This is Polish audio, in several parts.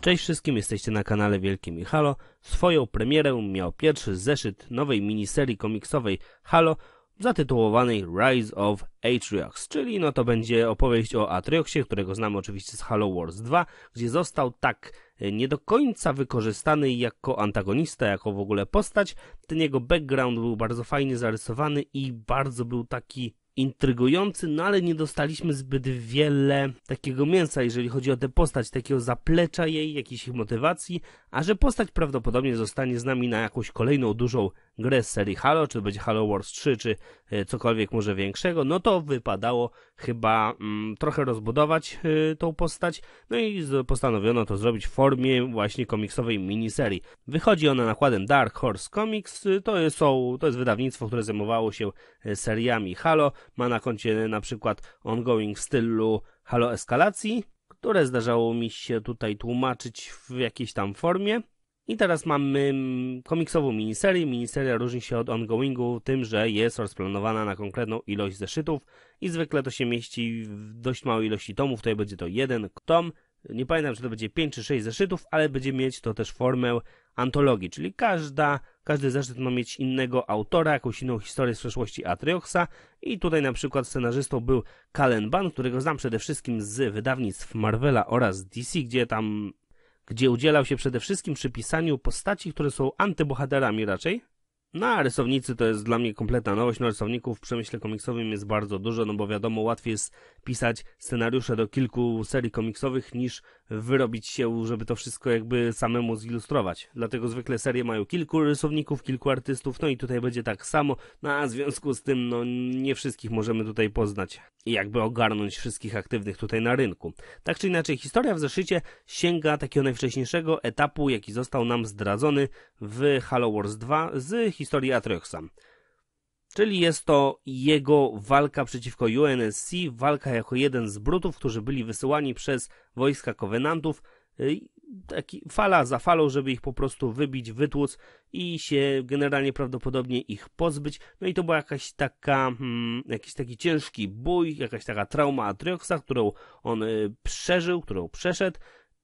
Cześć wszystkim, jesteście na kanale Wielkim i Halo. Swoją premierę miał pierwszy zeszyt nowej miniserii komiksowej Halo zatytułowanej Rise of Atriox, czyli no to będzie opowieść o Atrioxie, którego znamy oczywiście z Halo Wars 2, gdzie został tak e, nie do końca wykorzystany jako antagonista, jako w ogóle postać. Ten jego background był bardzo fajnie zarysowany i bardzo był taki intrygujący, no ale nie dostaliśmy zbyt wiele takiego mięsa, jeżeli chodzi o tę postać, takiego zaplecza jej, jakiejś motywacji, a że postać prawdopodobnie zostanie z nami na jakąś kolejną dużą grę z serii Halo, czy to będzie Halo Wars 3, czy e, cokolwiek może większego, no to wypadało chyba mm, trochę rozbudować y, tą postać, no i postanowiono to zrobić w formie właśnie komiksowej miniserii. Wychodzi ona nakładem Dark Horse Comics, e, to jest, to jest wydawnictwo, które zajmowało się seriami Halo, ma na koncie na przykład ongoing w stylu Halo Eskalacji, które zdarzało mi się tutaj tłumaczyć w jakiejś tam formie. I teraz mamy mm, komiksową miniserię. Miniseria różni się od ongoingu tym, że jest rozplanowana na konkretną ilość zeszytów i zwykle to się mieści w dość małej ilości tomów. Tutaj będzie to jeden tom. Nie pamiętam, czy to będzie 5 czy 6 zeszytów, ale będzie mieć to też formę antologii, czyli każda, każdy zeszyt ma mieć innego autora, jakąś inną historię z przeszłości Atrioxa i tutaj na przykład scenarzystą był Kalen Ban, którego znam przede wszystkim z wydawnictw Marvela oraz DC, gdzie tam gdzie udzielał się przede wszystkim przy pisaniu postaci, które są antybohaterami raczej, na no, rysownicy to jest dla mnie kompletna nowość. No, rysowników w przemyśle komiksowym jest bardzo dużo, no bo wiadomo, łatwiej jest pisać scenariusze do kilku serii komiksowych niż wyrobić się, żeby to wszystko jakby samemu zilustrować. Dlatego zwykle serie mają kilku rysowników, kilku artystów, no i tutaj będzie tak samo. No a w związku z tym, no nie wszystkich możemy tutaj poznać i jakby ogarnąć wszystkich aktywnych tutaj na rynku. Tak czy inaczej, historia w zeszycie sięga takiego najwcześniejszego etapu, jaki został nam zdradzony w Halo Wars 2 z historii Atreusa. Czyli jest to jego walka przeciwko UNSC, walka jako jeden z brutów, którzy byli wysyłani przez wojska Covenantów, y, taki fala za falą, żeby ich po prostu wybić, wytłuc i się generalnie prawdopodobnie ich pozbyć. No i to była jakaś taka, hmm, jakiś taki ciężki bój, jakaś taka trauma Atrioxa, którą on y, przeżył, którą przeszedł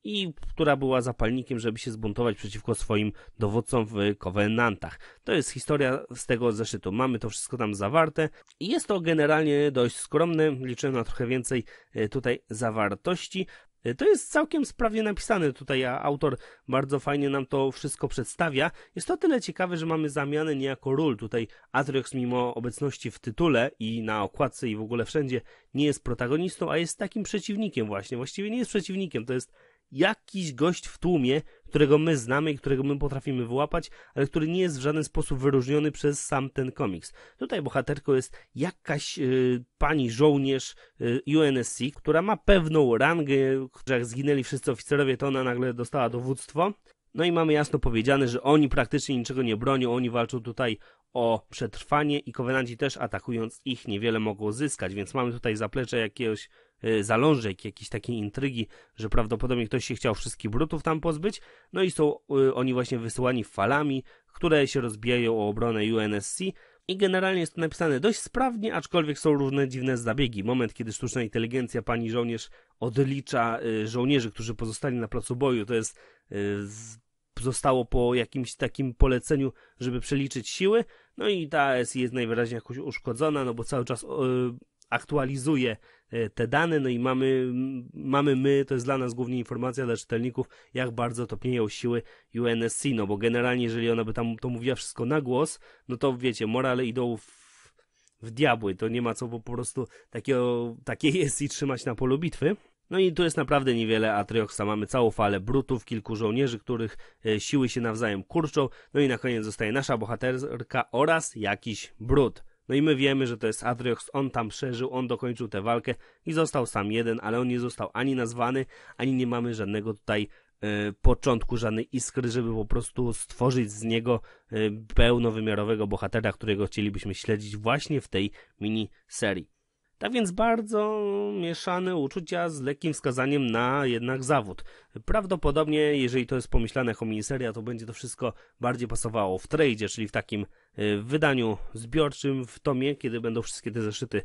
i która była zapalnikiem, żeby się zbuntować przeciwko swoim dowódcom w Covenantach. To jest historia z tego zeszytu. Mamy to wszystko tam zawarte. Jest to generalnie dość skromne. Liczyłem na trochę więcej e, tutaj zawartości, e, to jest całkiem sprawnie napisane tutaj, a autor bardzo fajnie nam to wszystko przedstawia. Jest to tyle ciekawe, że mamy zamianę niejako ról. Tutaj Atriox mimo obecności w tytule i na okładce i w ogóle wszędzie nie jest protagonistą, a jest takim przeciwnikiem właśnie. Właściwie nie jest przeciwnikiem, to jest jakiś gość w tłumie, którego my znamy i którego my potrafimy wyłapać, ale który nie jest w żaden sposób wyróżniony przez sam ten komiks. Tutaj bohaterką jest jakaś y, pani żołnierz y, UNSC, która ma pewną rangę, że jak zginęli wszyscy oficerowie, to ona nagle dostała dowództwo. No i mamy jasno powiedziane, że oni praktycznie niczego nie bronią, oni walczą tutaj o przetrwanie i Kowenanci też atakując ich niewiele mogło zyskać, więc mamy tutaj zaplecze jakiegoś y, zalążek, jakiejś takiej intrygi, że prawdopodobnie ktoś się chciał wszystkich brutów tam pozbyć, no i są y, oni właśnie wysyłani falami, które się rozbijają o obronę UNSC, i generalnie jest to napisane dość sprawnie, aczkolwiek są różne dziwne zabiegi. Moment, kiedy sztuczna inteligencja pani żołnierz odlicza y, żołnierzy, którzy pozostali na placu boju, to jest zostało po jakimś takim poleceniu, żeby przeliczyć siły, no i ta SI jest najwyraźniej jakoś uszkodzona, no bo cały czas aktualizuje e, te dane, no i mamy, mamy my, to jest dla nas głównie informacja dla czytelników, jak bardzo topnieją siły UNSC, no bo generalnie jeżeli ona by tam to mówiła wszystko na głos, no to wiecie, morale idą w, w diabły, to nie ma co po prostu takiego, takiej SI trzymać na polu bitwy. No i tu jest naprawdę niewiele Atrioxa. Mamy całą falę brutów, kilku żołnierzy, których e, siły się nawzajem kurczą. No i na koniec zostaje nasza bohaterka oraz jakiś brud. No i my wiemy, że to jest Atriox, on tam przeżył, on dokończył tę walkę i został sam jeden, ale on nie został ani nazwany, ani nie mamy żadnego tutaj e, początku, żadnej iskry, żeby po prostu stworzyć z niego e, pełnowymiarowego bohatera, którego chcielibyśmy śledzić właśnie w tej mini serii. Tak więc bardzo mieszane uczucia z lekkim wskazaniem na jednak zawód. Prawdopodobnie, jeżeli to jest pomyślane jako miniseria, to będzie to wszystko bardziej pasowało w trade, czyli w takim y, wydaniu zbiorczym w tomie, kiedy będą wszystkie te zeszyty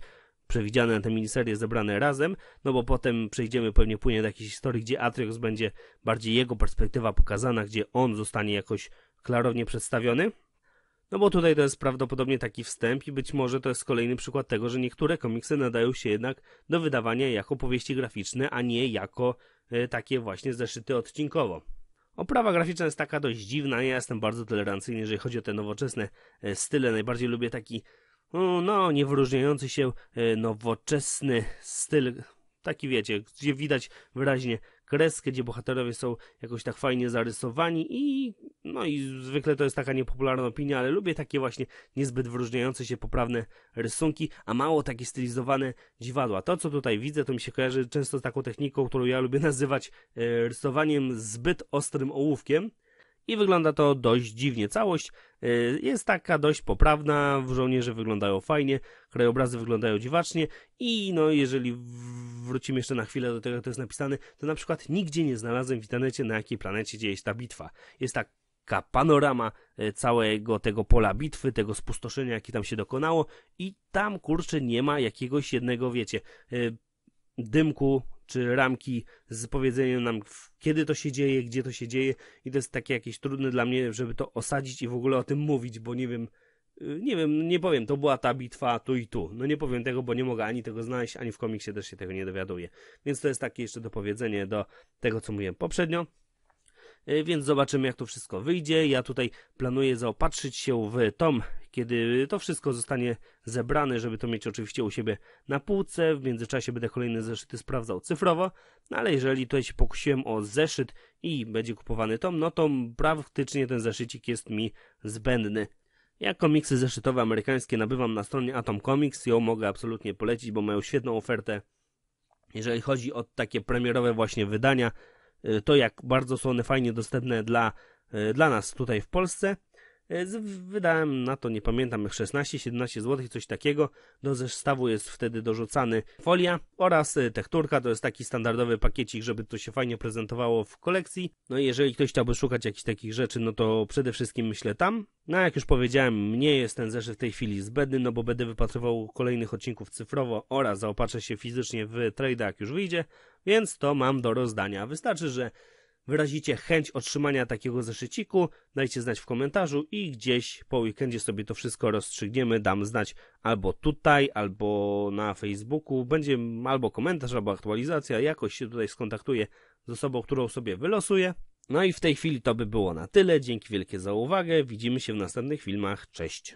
przewidziane na tę miniserię zebrane razem, no bo potem przejdziemy pewnie płynie do jakiejś historii, gdzie Atriox będzie bardziej jego perspektywa pokazana, gdzie on zostanie jakoś klarownie przedstawiony. No bo tutaj to jest prawdopodobnie taki wstęp i być może to jest kolejny przykład tego, że niektóre komiksy nadają się jednak do wydawania jako powieści graficzne, a nie jako e, takie właśnie zeszyty odcinkowo. Oprawa graficzna jest taka dość dziwna, ja jestem bardzo tolerancyjny, jeżeli chodzi o te nowoczesne e, style, najbardziej lubię taki, no, no nie wyróżniający się e, nowoczesny styl, taki wiecie, gdzie widać wyraźnie kreskę, gdzie bohaterowie są jakoś tak fajnie zarysowani i no i zwykle to jest taka niepopularna opinia, ale lubię takie właśnie niezbyt wyróżniające się poprawne rysunki, a mało takie stylizowane dziwadła. To, co tutaj widzę, to mi się kojarzy często z taką techniką, którą ja lubię nazywać e, rysowaniem zbyt ostrym ołówkiem, i wygląda to dość dziwnie. Całość e, jest taka dość poprawna, żołnierze wyglądają fajnie, krajobrazy wyglądają dziwacznie i no jeżeli wrócimy jeszcze na chwilę do tego, co jest napisane, to na przykład nigdzie nie znalazłem w internecie, na jakiej planecie dzieje się ta bitwa. Jest tak taka panorama e, całego tego pola bitwy, tego spustoszenia, jakie tam się dokonało i tam, kurczę, nie ma jakiegoś jednego, wiecie, e, dymku czy ramki z powiedzeniem nam, kiedy to się dzieje, gdzie to się dzieje i to jest takie jakieś trudne dla mnie, żeby to osadzić i w ogóle o tym mówić, bo nie wiem, Y, nie wiem, nie powiem, to była ta bitwa tu i tu. No nie powiem tego, bo nie mogę ani tego znaleźć, ani w komiksie też się tego nie dowiaduję. Więc to jest takie jeszcze dopowiedzenie do tego, co mówiłem poprzednio. Y, więc zobaczymy, jak to wszystko wyjdzie. Ja tutaj planuję zaopatrzyć się w tom, kiedy to wszystko zostanie zebrane, żeby to mieć oczywiście u siebie na półce. W międzyczasie będę kolejne zeszyty sprawdzał cyfrowo. No ale jeżeli tutaj się pokusiłem o zeszyt i będzie kupowany tom, no to praktycznie ten zeszycik jest mi zbędny. Ja komiksy zeszytowe amerykańskie nabywam na stronie Atom Comics, ją mogę absolutnie polecić, bo mają świetną ofertę. Jeżeli chodzi o takie premierowe właśnie wydania, y, to jak bardzo są one fajnie dostępne dla, y, dla nas tutaj w Polsce. E, wydałem na to, nie pamiętam, 16-17 zł, coś takiego. Do zestawu jest wtedy dorzucany folia oraz e, tekturka. To jest taki standardowy pakiecik, żeby to się fajnie prezentowało w kolekcji. No i jeżeli ktoś chciałby szukać jakichś takich rzeczy, no to przede wszystkim myślę tam. No jak już powiedziałem, nie jest ten zeszyt w tej chwili zbędny, no bo będę wypatrywał kolejnych odcinków cyfrowo oraz zaopatrzę się fizycznie w trade, jak już wyjdzie, więc to mam do rozdania. Wystarczy, że wyrazicie chęć otrzymania takiego zeszyciku, dajcie znać w komentarzu i gdzieś po weekendzie sobie to wszystko rozstrzygniemy, dam znać albo tutaj, albo na Facebooku, będzie albo komentarz, albo aktualizacja, jakoś się tutaj skontaktuję z osobą, którą sobie wylosuję. No i w tej chwili to by było na tyle, dzięki wielkie za uwagę, widzimy się w następnych filmach, cześć!